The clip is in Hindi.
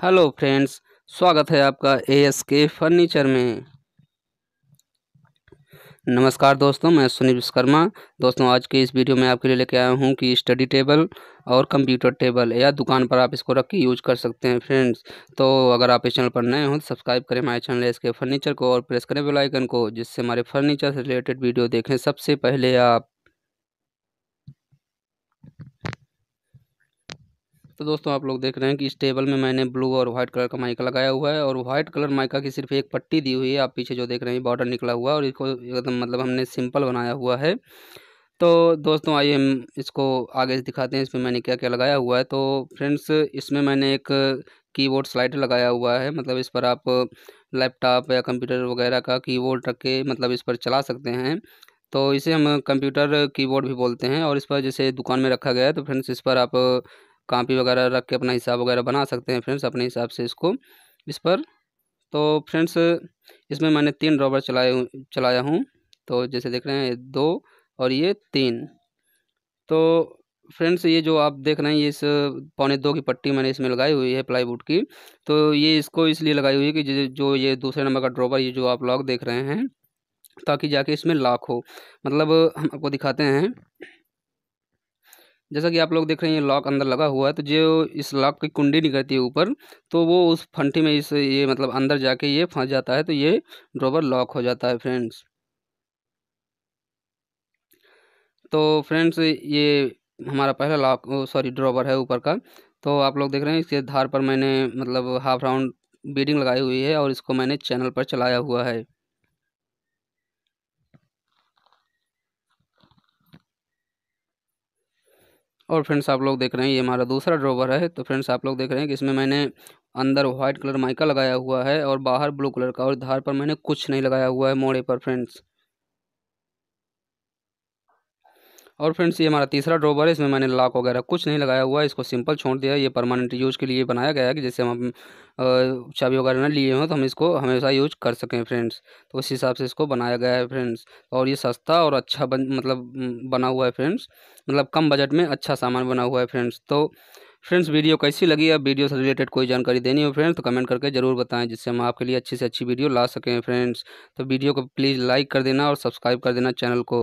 हेलो फ्रेंड्स स्वागत है आपका ए एस के फर्नीचर में नमस्कार दोस्तों मैं सुनील विश्वकर्मा दोस्तों आज के इस वीडियो में आपके लिए लेके आया हूँ कि स्टडी टेबल और कंप्यूटर टेबल या दुकान पर आप इसको रख के यूज कर सकते हैं फ्रेंड्स तो अगर आप इस चैनल पर नए हों तो सब्सक्राइब करें हमारे चैनल एस के फर्नीचर को और प्रेस करें बेलाइकन को जिससे हमारे फर्नीचर से रिलेटेड वीडियो देखें सबसे पहले आप तो दोस्तों आप लोग देख रहे हैं कि इस टेबल में मैंने ब्लू और व्हाइट कलर का माइका लगाया हुआ है और व्हाइट कलर माइका की सिर्फ एक पट्टी दी हुई है आप पीछे जो देख रहे हैं बॉर्डर निकला हुआ और इसको एकदम मतलब हमने सिंपल बनाया हुआ है तो दोस्तों आइए हम इसको आगे दिखाते हैं इसमें मैंने क्या क्या लगाया हुआ है तो फ्रेंड्स इसमें मैंने एक कीबोर्ड स्लाइडर लगाया हुआ है मतलब इस पर आप लैपटॉप या कंप्यूटर वगैरह का कीबोर्ड रख के मतलब इस पर चला सकते हैं तो इसे हम कंप्यूटर कीबोर्ड भी बोलते हैं और इस पर जैसे दुकान में रखा गया है तो फ्रेंड्स इस पर आप कापी वगैरह रख के अपना हिसाब वगैरह बना सकते हैं फ्रेंड्स अपने हिसाब से इसको इस पर तो फ्रेंड्स इसमें मैंने तीन रॉबर चलाए चलाया हूँ तो जैसे देख रहे हैं दो और ये तीन तो फ्रेंड्स ये जो आप देख रहे हैं ये इस पौने दो की पट्टी मैंने इसमें लगाई हुई है प्लाईवुड की तो ये इसको इसलिए लगाई हुई है कि जो ये दूसरे नंबर का ड्रॉबर ये जो आप लॉक देख रहे हैं ताकि जाके इसमें लॉक हो मतलब हम आपको दिखाते हैं जैसा कि आप लोग देख रहे हैं ये लॉक अंदर लगा हुआ है तो जो इस लॉक की कुंडी निकलती है ऊपर तो वो उस फंटी में इस ये मतलब अंदर जाके ये फंस जाता है तो ये ड्रॉवर लॉक हो जाता है फ्रेंड्स तो फ्रेंड्स ये हमारा पहला लॉक सॉरी ड्रॉवर है ऊपर का तो आप लोग देख रहे हैं इसके धार पर मैंने मतलब हाफ राउंड बीडिंग लगाई हुई है और इसको मैंने चैनल पर चलाया हुआ है और फ्रेंड्स आप लोग देख रहे हैं ये हमारा दूसरा ड्रोवर है तो फ्रेंड्स आप लोग देख रहे हैं कि इसमें मैंने अंदर व्हाइट कलर माइका लगाया हुआ है और बाहर ब्लू कलर का और धार पर मैंने कुछ नहीं लगाया हुआ है मोड़े पर फ्रेंड्स और फ्रेंड्स ये हमारा तीसरा ड्रॉवर है इसमें मैंने लॉक वगैरह कुछ नहीं लगाया हुआ है इसको सिंपल छोड़ दिया ये परमानेंट यूज़ के लिए बनाया गया है कि जैसे हम चाबी वगैरह ना लिए हों तो हम इसको हमेशा यूज कर सकें फ्रेंड्स तो उस हिसाब से इसको बनाया गया है फ्रेंड्स और ये सस्ता और अच्छा बन मतलब बना हुआ है फ्रेंड्स मतलब कम बजट में अच्छा सामान बना हुआ है फ्रेंड्स तो फ्रेंड्स वीडियो कैसी लगी अब वीडियो से रिलेटेड कोई जानकारी देनी हो फ्रेंड्स तो कमेंट करके ज़रूर बताएं जिससे हम आपके लिए अच्छी से अच्छी वीडियो ला सकें फ्रेंड्स तो वीडियो को प्लीज़ लाइक कर देना और सब्सक्राइब कर देना चैनल को